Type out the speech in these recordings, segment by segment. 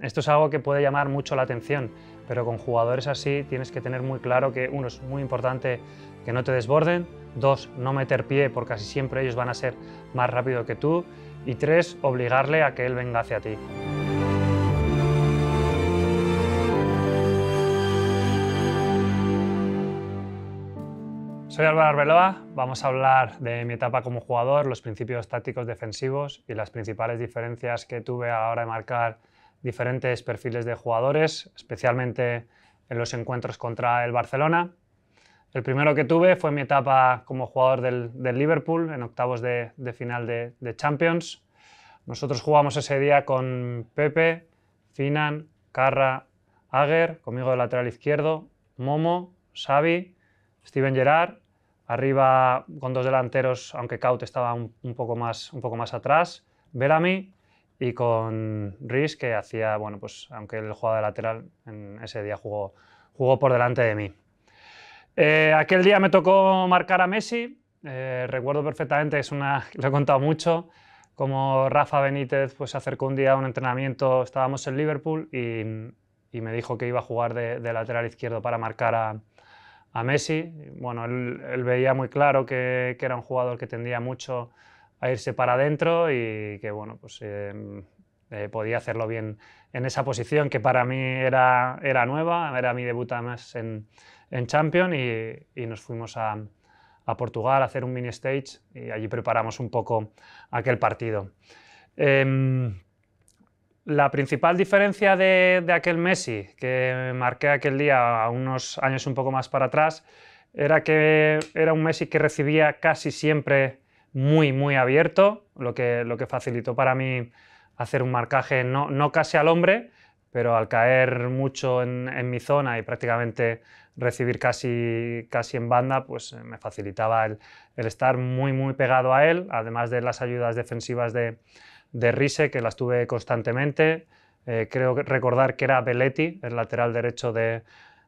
Esto es algo que puede llamar mucho la atención, pero con jugadores así tienes que tener muy claro que uno es muy importante que no te desborden, dos, no meter pie porque casi siempre ellos van a ser más rápido que tú y tres, obligarle a que él venga hacia ti. Soy Álvaro Arbeloa, vamos a hablar de mi etapa como jugador, los principios tácticos defensivos y las principales diferencias que tuve a la hora de marcar diferentes perfiles de jugadores, especialmente en los encuentros contra el Barcelona. El primero que tuve fue mi etapa como jugador del, Liverpool en octavos de, final de, Champions. Nosotros jugamos ese día con Pepe, Finan, Carra, Ager, conmigo de lateral izquierdo, Momo, Xavi, Steven Gerrard, arriba con dos delanteros, aunque Kaut estaba un, poco, más, un poco más atrás, Bellamy y con Riz, que hacía, bueno, pues aunque él jugaba de lateral, en ese día jugó, jugó por delante de mí. Eh, aquel día me tocó marcar a Messi, eh, recuerdo perfectamente, es una, lo he contado mucho, como Rafa Benítez pues, se acercó un día a un entrenamiento, estábamos en Liverpool y, me dijo que iba a jugar de, lateral izquierdo para marcar a, Messi. Bueno, él, veía muy claro que, que era un jugador que tendía mucho a irse para adentro y que, bueno, pues em, eh, podía hacerlo bien en esa posición que para mí era, era nueva, era mi debut más en, en Champions y, nos fuimos a, Portugal a hacer un mini stage y allí preparamos un poco aquel partido. Em, la principal diferencia de, de, aquel Messi que marqué aquel día, a unos años un poco más para atrás, era que era un Messi que recibía casi siempre muy, muy abierto, lo que, lo que facilitó para mí hacer un marcaje no, casi al hombre, pero al caer mucho en, mi zona y prácticamente recibir casi, casi en banda, pues eh, me facilitaba el, estar muy, muy pegado a él, además de las ayudas defensivas de, de Rise, que las tuve constantemente. Eh, creo recordar que era Belletti, el lateral derecho de,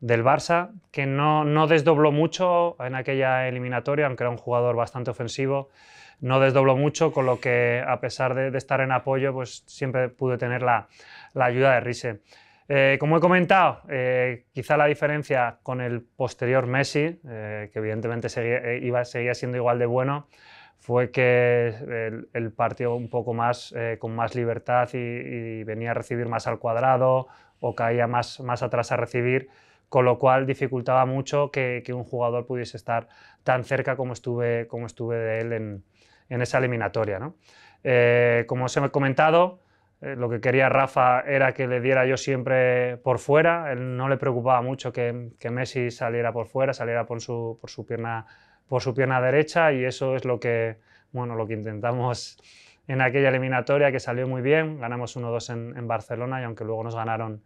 del Barça, que no, desdobló mucho en aquella eliminatoria, aunque era un jugador bastante ofensivo, no desdobló mucho, con lo que a pesar de, estar en apoyo, pues siempre pude tener la, ayuda de Rise. Eh, como he comentado, eh, quizá la diferencia con el posterior Messi, eh, que evidentemente seguía, siendo igual de bueno, fue que el, el partido un poco más con más libertad y, y, venía a recibir más al cuadrado o caía más, más atrás a recibir con lo cual dificultaba mucho que, un jugador pudiese estar tan cerca como estuve, como estuve de él en, esa eliminatoria. ¿no? Eh, como os he comentado, eh, lo que quería Rafa era que le diera yo siempre por fuera, él no le preocupaba mucho que, Messi saliera por fuera, saliera por su, por su, pierna, por su pierna derecha y eso es lo que, bueno, lo que intentamos en aquella eliminatoria que salió muy bien, ganamos 1-2 en, Barcelona y aunque luego nos ganaron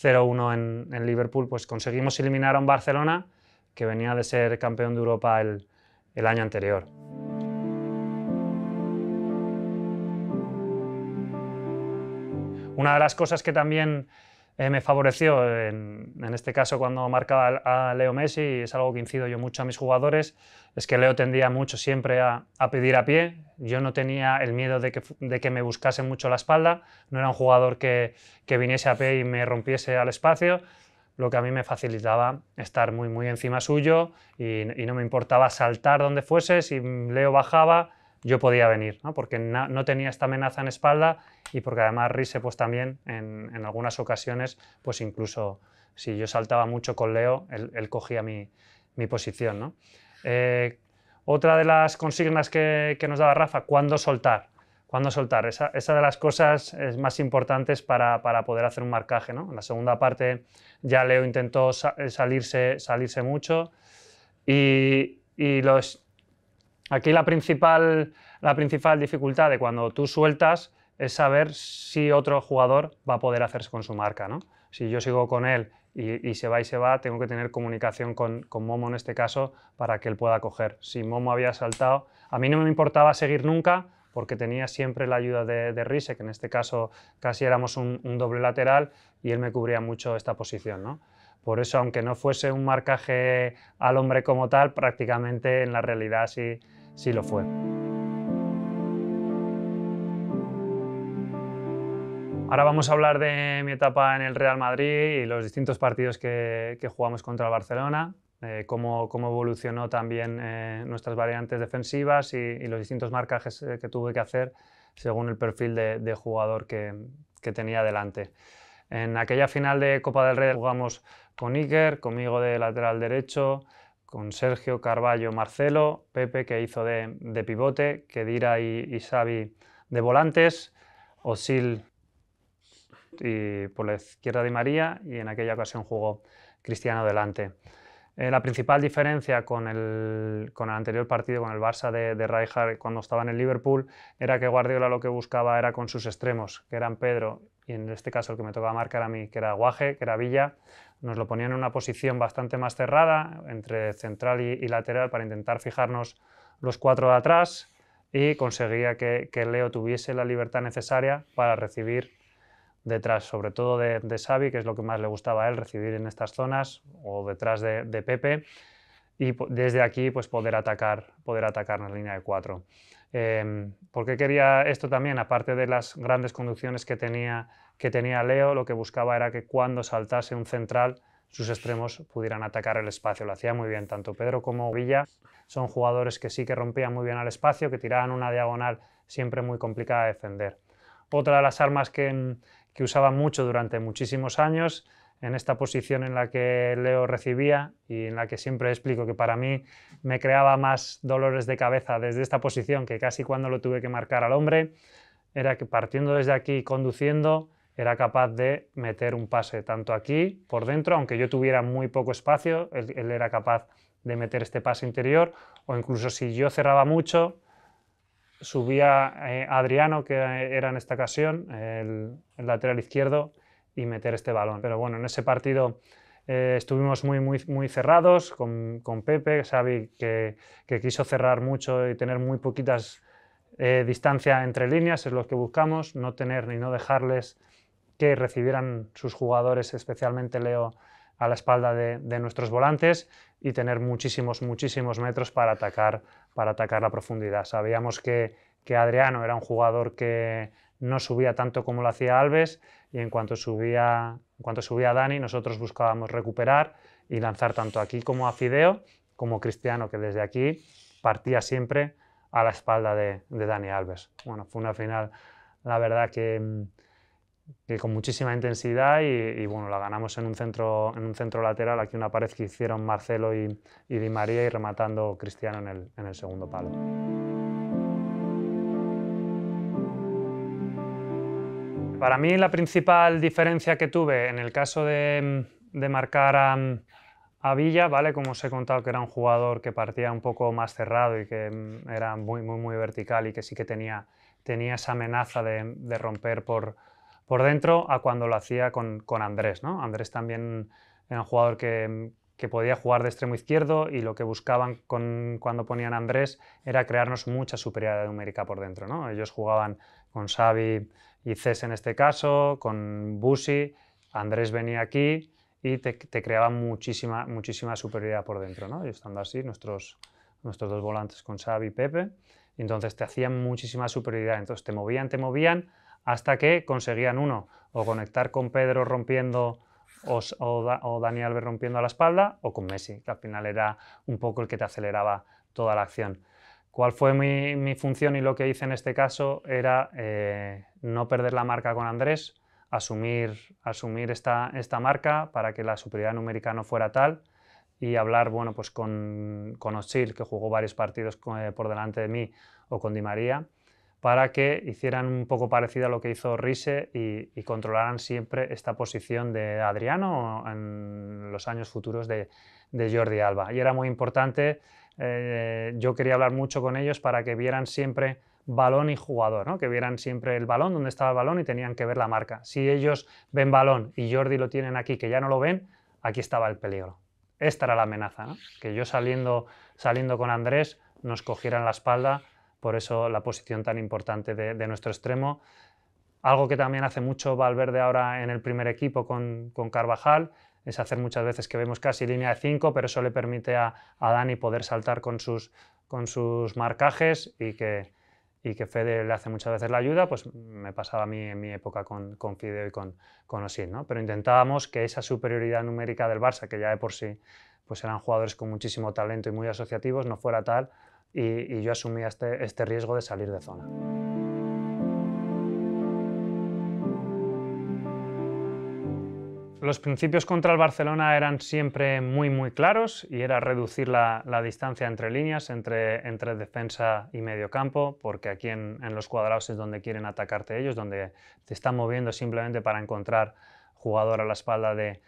0-1 en, Liverpool, pues conseguimos eliminar a un Barcelona que venía de ser campeón de Europa el, el año anterior. Una de las cosas que también eh, me favoreció en, este caso cuando marcaba a, Leo Messi, y es algo que incido yo mucho a mis jugadores, es que Leo tendía mucho siempre a, pedir a pie, yo no tenía el miedo de que, me buscase mucho la espalda, no era un jugador que, viniese a pie y me rompiese al espacio, lo que a mí me facilitaba estar muy, encima suyo y, y no me importaba saltar donde fuese, si Leo bajaba yo podía venir, porque no, tenía esta amenaza en espalda y porque además Rise pues también en, algunas ocasiones, pues incluso si yo saltaba mucho con Leo, él, cogía mi, posición. Eh, otra de las consignas que, nos daba Rafa, ¿cuándo soltar? ¿Cuándo soltar? Esa, de las cosas más importantes para, poder hacer un marcaje. En la segunda parte ya Leo intentó eh, salirse, salirse mucho y, y los, Aquí la principal, la principal dificultad de cuando tú sueltas es saber si otro jugador va a poder hacerse con su marca. ¿no? Si yo sigo con él y, se va y se va, tengo que tener comunicación con, Momo en este caso para que él pueda coger. Si Momo había saltado, a mí no me importaba seguir nunca porque tenía siempre la ayuda de, de que en este caso casi éramos un, un, doble lateral y él me cubría mucho esta posición. ¿no? Por eso, aunque no fuese un marcaje al hombre como tal, prácticamente en la realidad sí sí lo fue. Ahora vamos a hablar de mi etapa en el Real Madrid y los distintos partidos que, jugamos contra el Barcelona, eh, cómo, evolucionó también eh, nuestras variantes defensivas y, los distintos marcajes eh, que tuve que hacer según el perfil de, jugador que, que, tenía delante. En aquella final de Copa del Rey jugamos con Iker, conmigo de lateral derecho, con Sergio, Carballo, Marcelo, Pepe que hizo de, pivote, Kedira y, y Xavi de volantes, Osil y por la izquierda de María y en aquella ocasión jugó Cristiano delante. Eh, la principal diferencia con el, con el, anterior partido, con el Barça de, de cuando estaba en el Liverpool, era que Guardiola lo que buscaba era con sus extremos, que eran Pedro y en este caso el que me tocaba marcar a mí, que era Guaje, que era Villa, nos lo ponían en una posición bastante más cerrada, entre central y, lateral, para intentar fijarnos los cuatro de atrás y conseguía que, Leo tuviese la libertad necesaria para recibir detrás, sobre todo de, de, Xavi, que es lo que más le gustaba a él, recibir en estas zonas o detrás de, Pepe y desde aquí pues poder atacar, poder atacar en la línea de cuatro. Em, Porque quería esto también? Aparte de las grandes conducciones que tenía, que tenía Leo, lo que buscaba era que cuando saltase un central, sus extremos pudieran atacar el espacio. Lo hacía muy bien tanto Pedro como Villa. Son jugadores que sí que rompían muy bien al espacio, que tiraban una diagonal siempre muy complicada de defender. Otra de las armas que usaba mucho durante muchísimos años en esta posición en la que Leo recibía y en la que siempre explico que para mí me creaba más dolores de cabeza desde esta posición que casi cuando lo tuve que marcar al hombre, era que partiendo desde aquí conduciendo era capaz de meter un pase tanto aquí por dentro, aunque yo tuviera muy poco espacio, él, era capaz de meter este pase interior o incluso si yo cerraba mucho, subía eh, Adriano, que era en esta ocasión el lateral izquierdo, y meter este balón. Pero bueno, en ese partido eh, estuvimos muy, muy, muy cerrados con, Pepe, Xavi, que, quiso cerrar mucho y tener muy poquitas eh, distancia entre líneas, es lo que buscamos, no tener ni no dejarles que recibieran sus jugadores, especialmente Leo, a la espalda de, nuestros volantes y tener muchísimos, muchísimos metros para atacar, para atacar la profundidad. Sabíamos que, que Adriano era un jugador que no subía tanto como lo hacía Alves y en cuanto subía, en cuanto subía Dani nosotros buscábamos recuperar y lanzar tanto aquí como a Fideo como Cristiano que desde aquí partía siempre a la espalda de, Dani Alves. Bueno, fue una final la verdad que, con muchísima intensidad y, bueno, la ganamos en un centro, en un centro lateral, aquí una pared que hicieron Marcelo y, y Di María y rematando Cristiano en el segundo palo. Para mí la principal diferencia que tuve en el caso de, marcar a, Villa, ¿vale? Como os he contado que era un jugador que partía un poco más cerrado y que mm, era muy, muy, muy vertical y que sí que tenía, tenía esa amenaza de, romper por, por dentro a cuando lo hacía con, Andrés, ¿no? Andrés también era un jugador que, podía jugar de extremo izquierdo y lo que buscaban con, cuando ponían a Andrés era crearnos mucha superioridad numérica por dentro. Ellos jugaban con Xavi y en este caso, con Busi, Andrés venía aquí y te, creaba muchísima, muchísima superioridad por dentro, ¿no? estando así, nuestros, dos volantes con Xavi y Pepe, entonces te hacían muchísima superioridad, entonces te movían, te movían, hasta que conseguían uno, o conectar con Pedro rompiendo o, o, rompiendo a la espalda, o con Messi, que al final era un poco el que te aceleraba toda la acción. ¿Cuál fue mi, función y lo que hice en este caso? Era eh, no perder la marca con Andrés, asumir, esta, marca para que la superioridad numérica no fuera tal y hablar bueno, pues con, con que jugó varios partidos eh, por delante de mí, o con Di María, para que hicieran un poco parecido a lo que hizo Risse y, controlaran siempre esta posición de Adriano en los años futuros de, Jordi Alba. Y era muy importante, eh, yo quería hablar mucho con ellos para que vieran siempre balón y jugador, ¿no? que vieran siempre el balón, dónde estaba el balón y tenían que ver la marca. Si ellos ven balón y Jordi lo tienen aquí, que ya no lo ven, aquí estaba el peligro. Esta era la amenaza, que yo saliendo, saliendo con Andrés nos cogieran la espalda por eso la posición tan importante de, nuestro extremo. Algo que también hace mucho Valverde ahora en el primer equipo con, con Carvajal, es hacer muchas veces que vemos casi línea de 5, pero eso le permite a, Dani poder saltar con sus, con marcajes y que, y Fede le hace muchas veces la ayuda, pues me pasaba a mí en mi época con, con Fideo y con, con Pero intentábamos que esa superioridad numérica del Barça, que ya de por sí pues eran jugadores con muchísimo talento y muy asociativos, no fuera tal y, yo asumía este, este, riesgo de salir de zona. Los principios contra el Barcelona eran siempre muy muy claros y era reducir la, distancia entre líneas, entre, defensa y medio campo, porque aquí en, los cuadrados es donde quieren atacarte ellos, donde te están moviendo simplemente para encontrar jugador a la espalda de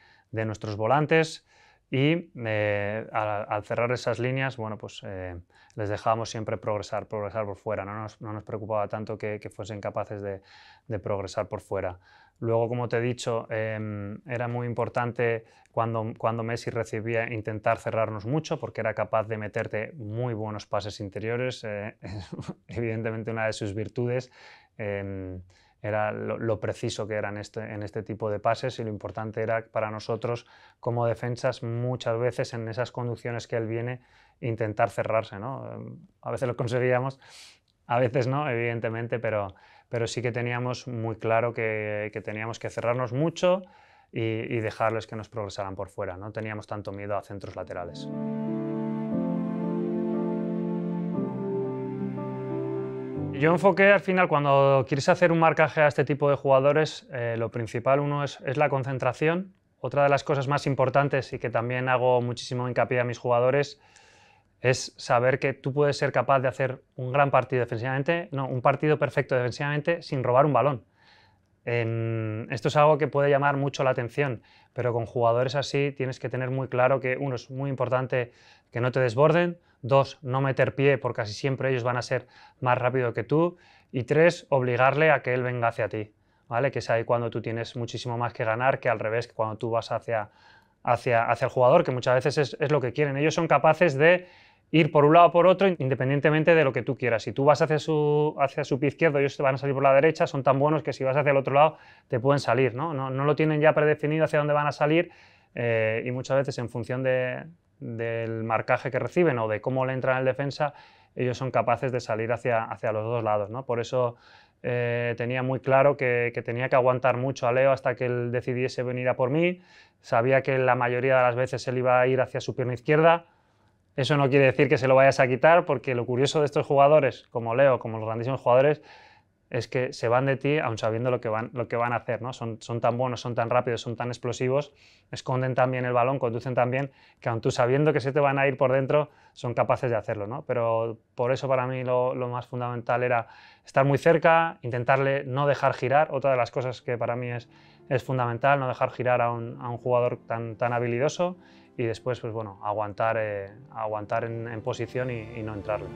nuestros volantes. Y eh, al, cerrar esas líneas, bueno, pues eh, les dejábamos siempre progresar, progresar por fuera. No nos, no nos preocupaba tanto que, fuesen capaces de, progresar por fuera. Luego, como te he dicho, em, era muy importante cuando, cuando Messi recibía intentar cerrarnos mucho porque era capaz de meterte muy buenos pases interiores. Eh, evidentemente una de sus virtudes. Em, era lo, preciso que eran este, en este tipo de pases y lo importante era para nosotros como defensas muchas veces en esas conducciones que él viene intentar cerrarse. ¿no? A veces lo conseguíamos, a veces no, evidentemente, pero, pero sí que teníamos muy claro que, que teníamos que cerrarnos mucho y, y, dejarles que nos progresaran por fuera. No teníamos tanto miedo a centros laterales. yo enfoqué al final, cuando quieres hacer un marcaje a este tipo de jugadores, eh, lo principal uno es, la concentración. Otra de las cosas más importantes y que también hago muchísimo hincapié a mis jugadores es saber que tú puedes ser capaz de hacer un gran partido defensivamente, no, un partido perfecto defensivamente sin robar un balón. esto es algo que puede llamar mucho la atención, pero con jugadores así tienes que tener muy claro que uno es muy importante que no te desborden, Dos, no meter pie, porque casi siempre ellos van a ser más rápido que tú. Y tres, obligarle a que él venga hacia ti, ¿vale? Que es ahí cuando tú tienes muchísimo más que ganar que al revés, cuando tú vas hacia, hacia, hacia el jugador, que muchas veces es, lo que quieren. Ellos son capaces de ir por un lado o por otro independientemente de lo que tú quieras. Si tú vas hacia su, hacia su pie izquierdo, ellos te van a salir por la derecha, son tan buenos que si vas hacia el otro lado te pueden salir, ¿no? No, lo tienen ya predefinido hacia dónde van a salir eh, y muchas veces en función de, del marcaje que reciben o de cómo le entran en defensa, ellos son capaces de salir hacia, los dos lados. ¿no? Por eso eh, tenía muy claro que, que, tenía que aguantar mucho a Leo hasta que él decidiese venir a por mí. Sabía que la mayoría de las veces él iba a ir hacia su pierna izquierda. Eso no quiere decir que se lo vayas a quitar, porque lo curioso de estos jugadores, como Leo, como los grandísimos jugadores, es que se van de ti aun sabiendo lo que van, a hacer, ¿no? Son, tan buenos, son tan rápidos, son tan explosivos, esconden tan bien el balón, conducen tan bien, que aun tú sabiendo que se te van a ir por dentro, son capaces de hacerlo, ¿no? Pero por eso para mí lo, más fundamental era estar muy cerca, intentarle no dejar girar, otra de las cosas que para mí es, fundamental, no dejar girar a un, jugador tan, habilidoso y después, pues bueno, aguantar, eh, aguantar en, posición y, y no entrarle.